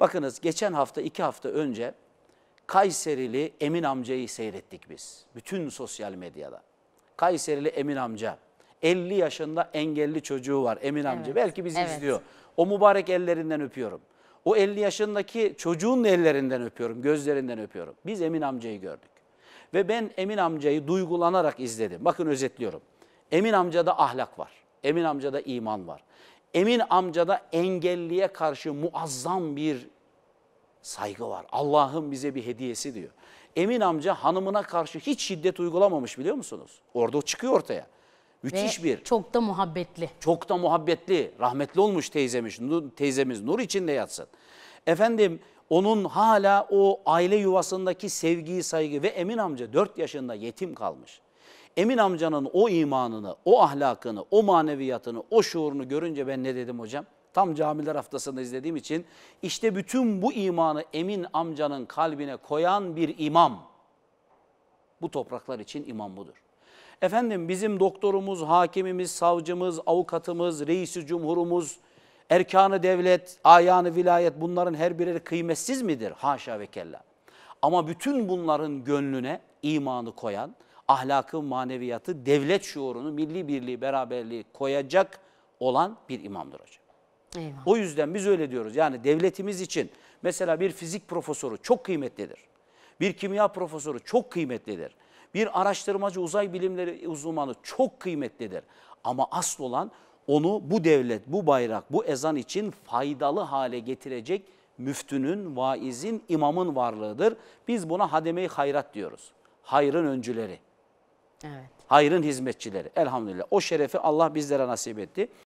Bakınız geçen hafta iki hafta önce Kayserili Emin amcayı seyrettik biz. Bütün sosyal medyada. Kayserili Emin amca. 50 yaşında engelli çocuğu var Emin amca. Belki bizi evet. izliyor. O mübarek ellerinden öpüyorum. O 50 yaşındaki çocuğun ellerinden öpüyorum, gözlerinden öpüyorum. Biz Emin amcayı gördük. Ve ben Emin amcayı duygulanarak izledim. Bakın özetliyorum. Emin amcada ahlak var. Emin amcada iman var. Emin amcada engelliye karşı muazzam bir saygı var. Allah'ın bize bir hediyesi diyor. Emin amca hanımına karşı hiç şiddet uygulamamış biliyor musunuz? Orada çıkıyor ortaya. Müthiş Ve bir. Çok da muhabbetli. Çok da muhabbetli. Rahmetli olmuş teyzemiz. teyzemiz nur içinde yatsın. Efendim onun hala o aile yuvasındaki sevgiyi, saygı ve Emin amca 4 yaşında yetim kalmış. Emin amcanın o imanını, o ahlakını, o maneviyatını, o şuurunu görünce ben ne dedim hocam? Tam camiler haftasında izlediğim için işte bütün bu imanı Emin amcanın kalbine koyan bir imam. Bu topraklar için imam budur. Efendim bizim doktorumuz, hakimimiz, savcımız, avukatımız, reisi cumhurumuz, erkanı devlet, ayağını vilayet bunların her biri kıymetsiz midir? Haşa ve kella. Ama bütün bunların gönlüne imanı koyan, ahlakı, maneviyatı, devlet şuurunu, milli birliği, beraberliği koyacak olan bir imamdır hocam. Eyvallah. O yüzden biz öyle diyoruz. Yani devletimiz için mesela bir fizik profesörü çok kıymetlidir. Bir kimya profesörü çok kıymetlidir. Bir araştırmacı uzay bilimleri uzmanı çok kıymetlidir. Ama asıl olan onu bu devlet, bu bayrak, bu ezan için faydalı hale getirecek müftünün, vaizin, imamın varlığıdır. Biz buna hademe-i hayrat diyoruz. Hayrın öncüleri. Evet. Hayrın hizmetçileri. Elhamdülillah. O şerefi Allah bizlere nasip etti.